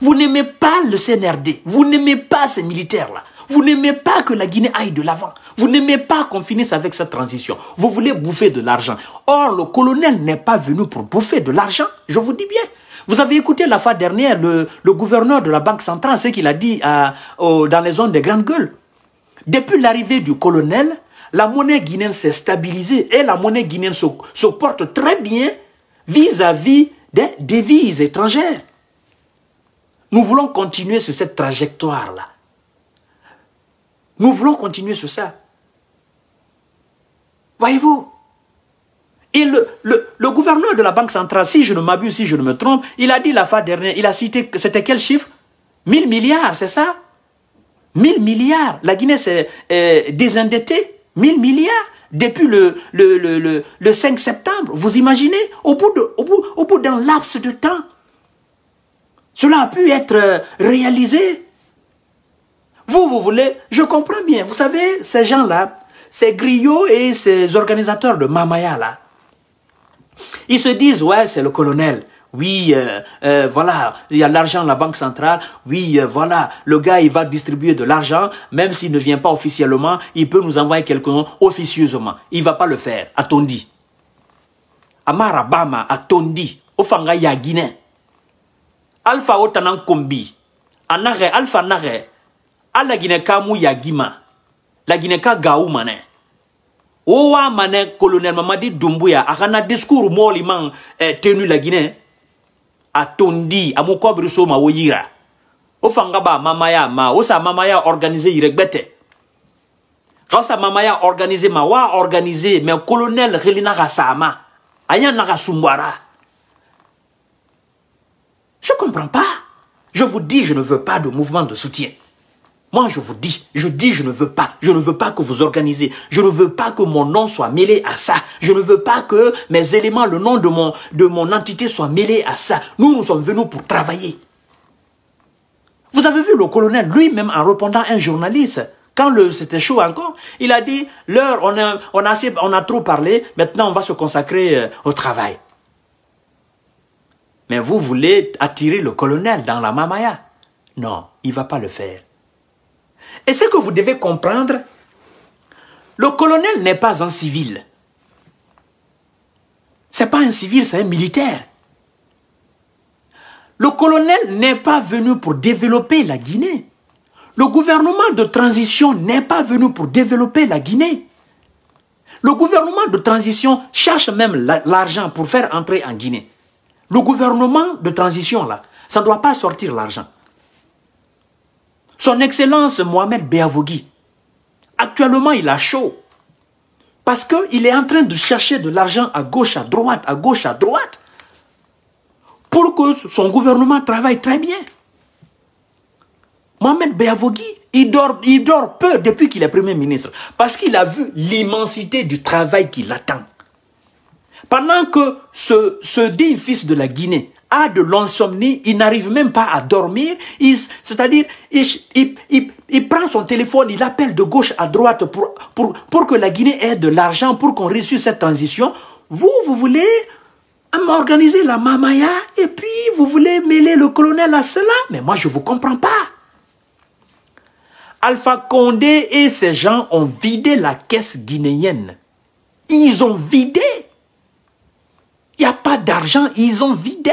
Vous n'aimez pas le CNRD. Vous n'aimez pas ces militaires-là. Vous n'aimez pas que la Guinée aille de l'avant. Vous n'aimez pas qu'on finisse avec cette transition. Vous voulez bouffer de l'argent. Or, le colonel n'est pas venu pour bouffer de l'argent. Je vous dis bien. Vous avez écouté la fois dernière le, gouverneur de la Banque centrale, ce qu'il a dit à, euh, dans les zones des grandes gueules. Depuis l'arrivée du colonel, la monnaie guinéenne s'est stabilisée et la monnaie guinéenne se, porte très bien vis-à-vis des devises étrangères. Nous voulons continuer sur cette trajectoire-là. Nous voulons continuer sur ça. Voyez-vous Et le, le, gouverneur de la Banque centrale, si je ne m'abuse, si je ne me trompe, il a dit la fin dernière, il a cité, c'était quel chiffre 1000 milliards, c'est ça 1000 milliards. La Guinée s'est désendettée, 1000 milliards depuis le, 5 septembre. Vous imaginez Au bout d'un au bout, laps de temps, cela a pu être euh, réalisé. Vous, vous voulez, je comprends bien. Vous savez, ces gens-là, ces griots et ces organisateurs de Mamaya, là, ils se disent, ouais, c'est le colonel. Oui, euh, euh, voilà, il y a l'argent la banque centrale. Oui, euh, voilà, le gars, il va distribuer de l'argent. Même s'il ne vient pas officiellement, il peut nous envoyer quelques officieusement. Il va pas le faire, a-t-on Amara Bama, a-t-on dit. Ofanga ya Guinée. Alpha otanan kombi. Anare, alpha nare. Ala Guinée kamu ya gima. La Guinée ka gaou mané. Owa mané, colonel Mamadi Doumbouya, a un discours moliment tenu la Guinée atondi Tondi, à so ma wo yira o mama mamaya ma osa mamaya organiser yɛrɛ Kosa mamaya organiser ma wa organiser mais colonel relina Sama. Ayan je comprends pas je vous dis je ne veux pas de mouvement de soutien moi, je vous dis, je dis, je ne veux pas. Je ne veux pas que vous organisez. Je ne veux pas que mon nom soit mêlé à ça. Je ne veux pas que mes éléments, le nom de mon, de mon entité soit mêlé à ça. Nous, nous sommes venus pour travailler. Vous avez vu le colonel lui-même en répondant à un journaliste. Quand c'était chaud encore, il a dit, l'heure, on on, a on a trop parlé, maintenant on va se consacrer euh, au travail. Mais vous voulez attirer le colonel dans la mamaya Non, il ne va pas le faire. Et ce que vous devez comprendre, le colonel n'est pas un civil. C'est pas un civil, c'est un militaire. Le colonel n'est pas venu pour développer la Guinée. Le gouvernement de transition n'est pas venu pour développer la Guinée. Le gouvernement de transition cherche même l'argent pour faire entrer en Guinée. Le gouvernement de transition, là, ça ne doit pas sortir l'argent. Son Excellence Mohamed Béavogui, actuellement, il a chaud. Parce qu'il est en train de chercher de l'argent à gauche, à droite, à gauche, à droite, pour que son gouvernement travaille très bien. Mohamed Béavogui, il dort, il dort peu depuis qu'il est Premier ministre, parce qu'il a vu l'immensité du travail qu'il attend. Pendant que ce, ce fils de la Guinée a de l'insomnie, il n'arrive même pas à dormir, c'est-à-dire il, prend son téléphone, il appelle de gauche à droite pour, pour, pour que la Guinée ait de l'argent, pour qu'on réussisse cette transition. Vous, vous voulez um, organiser la mamaya et puis vous voulez mêler le colonel à cela Mais moi, je ne vous comprends pas. Alpha Condé et ses gens ont vidé la caisse guinéenne. Ils ont vidé. Il n'y a pas d'argent, ils ont vidé.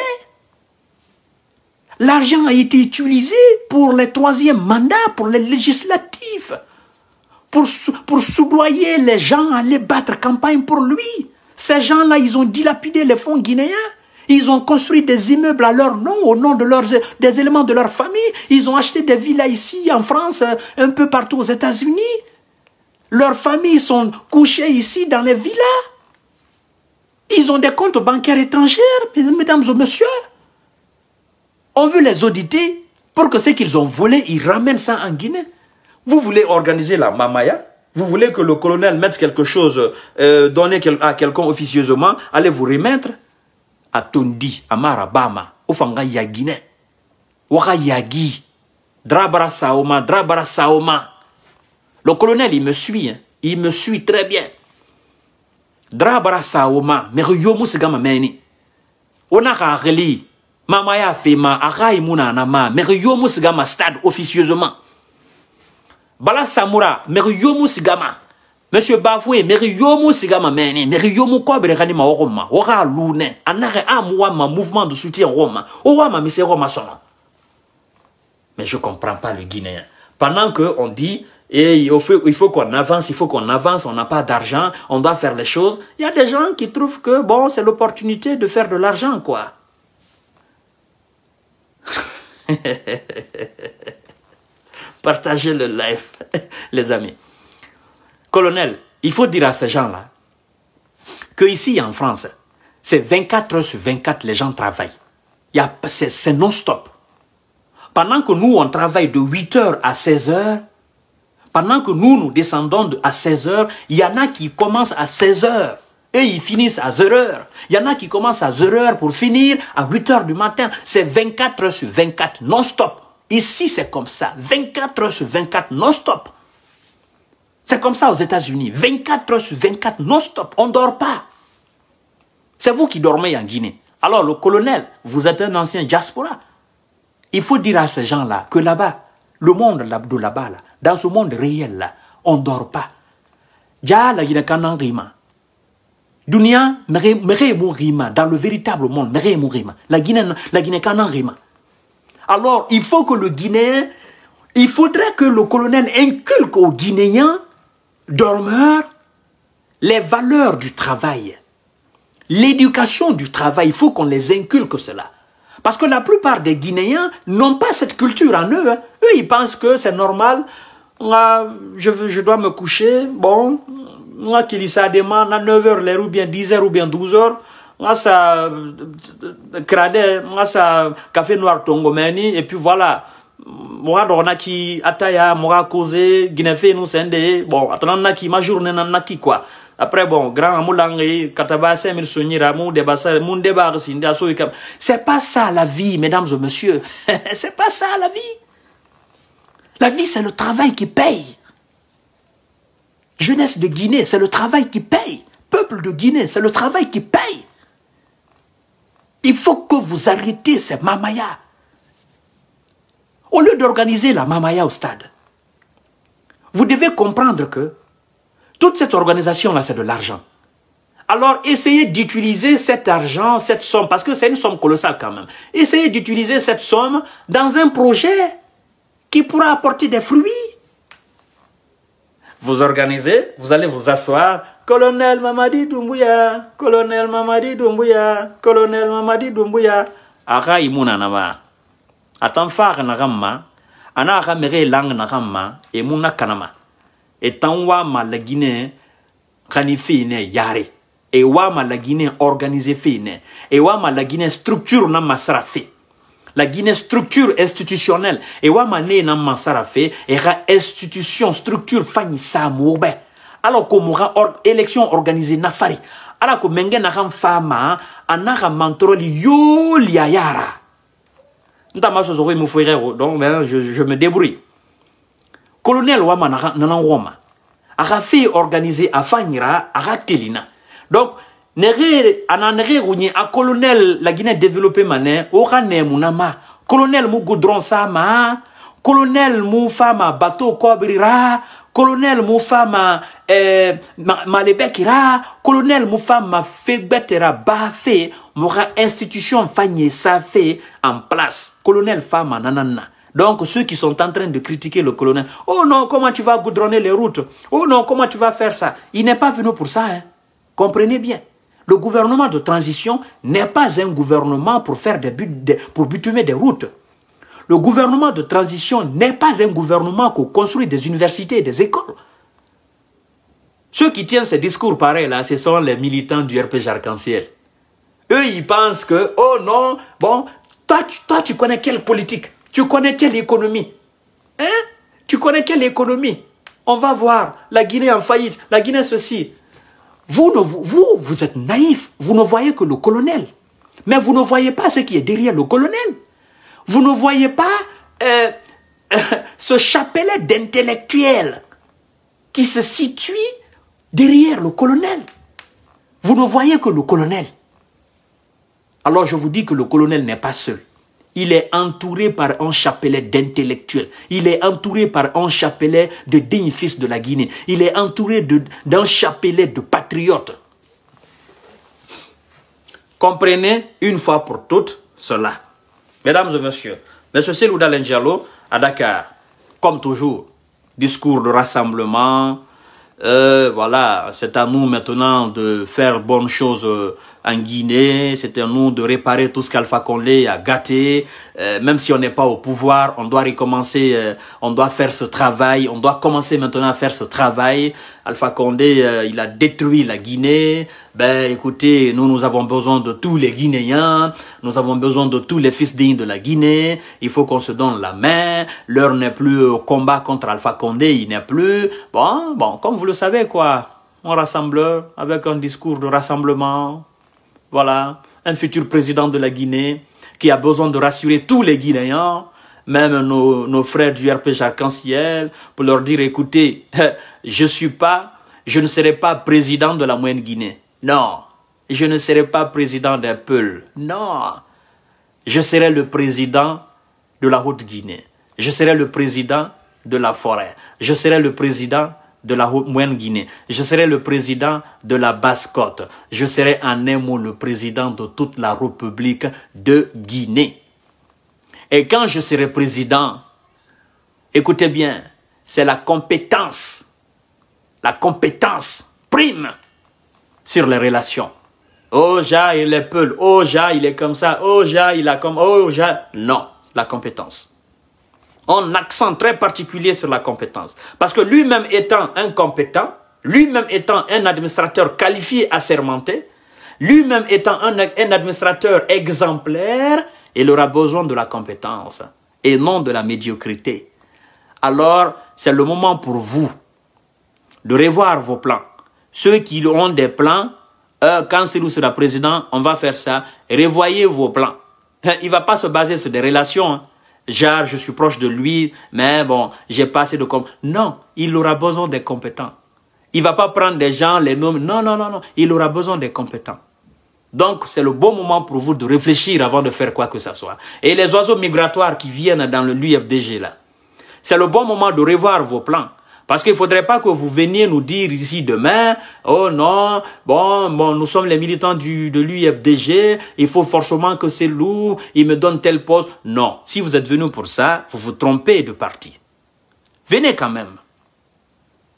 L'argent a été utilisé pour le troisième mandat, pour les législatives, pour, pour soudoyer les gens à aller battre campagne pour lui. Ces gens-là, ils ont dilapidé les fonds guinéens. Ils ont construit des immeubles à leur nom, au nom de leurs, des éléments de leur famille. Ils ont acheté des villas ici, en France, un peu partout aux États-Unis. Leurs familles sont couchées ici dans les villas. Ils ont des comptes bancaires étrangères, mesdames et messieurs. On veut les auditer pour que ce qu'ils ont volé, ils ramènent ça en Guinée. Vous voulez organiser la mamaya Vous voulez que le colonel mette quelque chose, euh, donner à quelqu'un officieusement, allez vous remettre à Tondi, à Marabama, au Yaguiné, Waka Yagi, Drabara Saoma, Drabara Saoma. Le colonel, il me suit, hein. il me suit très bien. Drabara Saoma, mais On a mama ya fe ma Anama, na ma stade officieusement bala samura mais yomu sigama monsieur bafoué mais yomu sigama mene mais Yomou ko kani ma woma lune anare ma mouvement de soutien roma owa ma mise roma sono mais je comprends pas le guinéen pendant que on dit et eh, il faut, il faut qu'on avance, il faut qu'on avance, on n'a pas d'argent, on doit faire les choses. Il y a des gens qui trouvent que, bon, c'est l'opportunité de faire de l'argent, quoi. Partagez le live, les amis. Colonel, il faut dire à ces gens-là que ici en France, c'est 24 heures sur 24, les gens travaillent. C'est non-stop. Pendant que nous, on travaille de 8 heures à 16 heures, pendant que nous, nous descendons à 16 heures, il y en a qui commencent à 16 heures. Et ils finissent à 0 heures. Il y en a qui commencent à 0 heures pour finir à 8 heures du matin. C'est 24 heures sur 24 non-stop. Ici, c'est comme ça. 24 heures sur 24 non-stop. C'est comme ça aux États-Unis. 24 heures sur 24 non-stop. On ne dort pas. C'est vous qui dormez en Guinée. Alors, le colonel, vous êtes un ancien diaspora. Il faut dire à ces gens-là que là-bas, le monde de là-bas, dans ce monde réel, là, on ne dort pas. Dunia, dans le véritable monde, la Guinée, la Guinée rima. Alors, il faut que le Guinéen, il faudrait que le colonel inculque aux Guinéens, dormeurs, les valeurs du travail, l'éducation du travail. Il faut qu'on les inculque cela. Parce que la plupart des Guinéens n'ont pas cette culture en eux. Hein. Eux, ils pensent que c'est normal. je, je dois me coucher. Bon, nga kilisa dema à 9h les ou bien 10h ou bien 12h nga sa euh, crade nga sa café noir tongomani et puis voilà Moi, dɔgɔ na ki ata ya Moi, cause guinée fe nous sɛn Bon, bon a qui na ki ma journée na na ki quoi après bon grand amu kataba 5000 mille sonyira mu deba ça c'est pas ça la vie mesdames et messieurs c'est pas ça la vie la vie c'est le travail qui paye Jeunesse de Guinée, c'est le travail qui paye. Peuple de Guinée, c'est le travail qui paye. Il faut que vous arrêtiez ces mamaya. Au lieu d'organiser la mamaya au stade, vous devez comprendre que toute cette organisation-là, c'est de l'argent. Alors, essayez d'utiliser cet argent, cette somme, parce que c'est une somme colossale quand même. Essayez d'utiliser cette somme dans un projet qui pourra apporter des fruits vous organisez, vous allez vous asseoir. Colonel Mamadi Doumbouya, colonel Mamadi Doumbouya, colonel Mamadi Doumbouya. Aga imuna nama. Atanfar nagamma. Ana aga mere lang nagamma. Emuna kanama. Etanwa ma la kanifine yare. Et wama la Guinée organisé fine. Ewa la structure na masrafi la Guinée structure institutionnelle et wa mané na mansara fe institution structure fani sa mourbe alors ko aura or, élection organisée na fari ala ko menge na kan fama ana ga mantroli yayara liayara ntama so so donc ben je, je me débrouille colonel wa man na na roma a fi organiser afanyira kelina donc Nere ana nege runye a colonel la Guinée développée mané o kané munama colonel mu goudron ma, colonel mu fama bateau kobrira colonel mu fama eh, malebekira colonel mu fama fegbetera ba fe institution fanye sa fe en place colonel fama nanana donc ceux qui sont en train de critiquer le colonel, oh non, comment tu vas goudronner les routes Oh non, comment tu vas faire ça Il n'est pas venu pour ça. Hein? Comprenez bien. Le gouvernement de transition n'est pas un gouvernement pour faire des buts, pour bitumer des routes. Le gouvernement de transition n'est pas un gouvernement pour construire des universités et des écoles. Ceux qui tiennent ces discours pareil, là, ce sont les militants du RPG Arc-en-Ciel. Eux, ils pensent que, oh non, bon, toi, tu connais quelle politique Tu connais quelle économie Hein Tu connais quelle économie On va voir, la Guinée en faillite, la Guinée ceci, vous, vous, vous êtes naïf, vous ne voyez que le colonel. Mais vous ne voyez pas ce qui est derrière le colonel. Vous ne voyez pas euh, ce chapelet d'intellectuel qui se situe derrière le colonel. Vous ne voyez que le colonel. Alors je vous dis que le colonel n'est pas seul. Il est entouré par un chapelet d'intellectuels. Il est entouré par un chapelet de dignes fils de la Guinée. Il est entouré d'un chapelet de patriotes. Comprenez une fois pour toutes cela. Mesdames et messieurs, M. Selouda Lenjalo à Dakar, comme toujours, discours de rassemblement. Euh, voilà, c'est à nous maintenant de faire bonne chose euh, en Guinée, c'est à nous de réparer tout ce qu'Alpha Condé a gâté. Euh, même si on n'est pas au pouvoir, on doit recommencer, euh, on doit faire ce travail, on doit commencer maintenant à faire ce travail. Alpha Condé, euh, il a détruit la Guinée. Ben écoutez, nous, nous avons besoin de tous les Guinéens, nous avons besoin de tous les fils dignes de la Guinée. Il faut qu'on se donne la main. L'heure n'est plus au combat contre Alpha Condé, il n'est plus. Bon, bon, comme vous le savez, quoi. on rassembleur avec un discours de rassemblement, voilà, un futur président de la Guinée qui a besoin de rassurer tous les Guinéens, même nos, frères du RP Arc-en-Ciel, pour leur dire, écoutez, je suis pas, je ne serai pas président de la moyenne Guinée. Non, je ne serai pas président d'un peuple. Non, je serai le président de la Haute-Guinée. Je serai le président de la forêt. Je serai le président de la moyenne Guinée. Je serai le président de la Basse-Côte. Je serai en un mot le président de toute la République de Guinée. Et quand je serai président, écoutez bien, c'est la compétence. La compétence prime sur les relations. Oh, ja, il est peul. Oh, ja, il est comme ça. Oh, ja, il a comme. Oh, ja. Non, la compétence un accent très particulier sur la compétence. Parce que lui-même étant un compétent, lui-même étant un administrateur qualifié, assermenté, lui-même étant un, administrateur exemplaire, il aura besoin de la compétence et non de la médiocrité. Alors, c'est le moment pour vous de revoir vos plans. Ceux qui ont des plans, euh, quand c'est sera président, on va faire ça. Revoyez vos plans. Il ne va pas se baser sur des relations. Hein. Genre, je suis proche de lui, mais bon, j'ai pas assez de compétences. Non, il aura besoin des compétents. Il va pas prendre des gens, les noms. Non, non, non, non. Il aura besoin des compétents. Donc, c'est le bon moment pour vous de réfléchir avant de faire quoi que ce soit. Et les oiseaux migratoires qui viennent dans le l'UFDG, là, c'est le bon moment de revoir vos plans. Parce qu'il ne faudrait pas que vous veniez nous dire ici demain, oh non, bon, bon nous sommes les militants du, de l'UFDG, il faut forcément que c'est lourd, il me donne tel poste. Non, si vous êtes venu pour ça, vous vous trompez de parti. Venez quand même.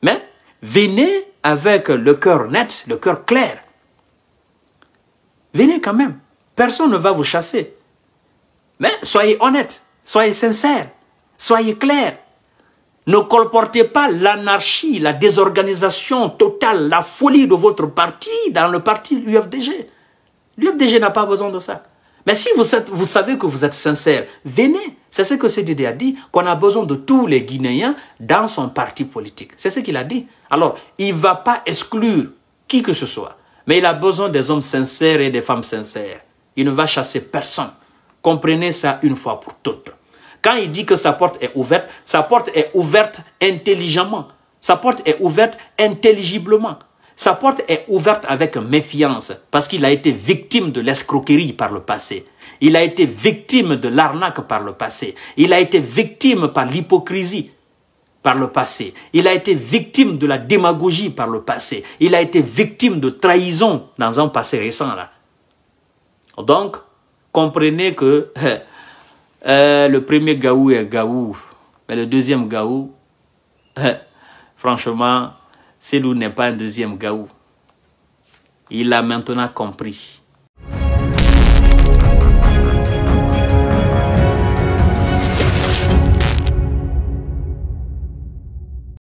Mais venez avec le cœur net, le cœur clair. Venez quand même. Personne ne va vous chasser. Mais soyez honnête, soyez sincère, soyez clair. Ne colportez pas l'anarchie, la désorganisation totale, la folie de votre parti dans le parti UFDG. l'UFDG. n'a pas besoin de ça. Mais si vous, savez que vous êtes sincère, venez. C'est ce que CDD a dit, qu'on a besoin de tous les Guinéens dans son parti politique. C'est ce qu'il a dit. Alors, il ne va pas exclure qui que ce soit. Mais il a besoin des hommes sincères et des femmes sincères. Il ne va chasser personne. Comprenez ça une fois pour toutes. Quand il dit que sa porte est ouverte, sa porte est ouverte intelligemment. Sa porte est ouverte intelligiblement. Sa porte est ouverte avec méfiance parce qu'il a été victime de l'escroquerie par le passé. Il a été victime de l'arnaque par le passé. Il a été victime par l'hypocrisie par le passé. Il a été victime de la démagogie par le passé. Il a été victime de trahison dans un passé récent. Là. Donc, comprenez que euh, euh, le premier Gaou est Gaou, mais le deuxième Gaou, franchement, Selou n'est pas un deuxième Gaou. Il a maintenant compris.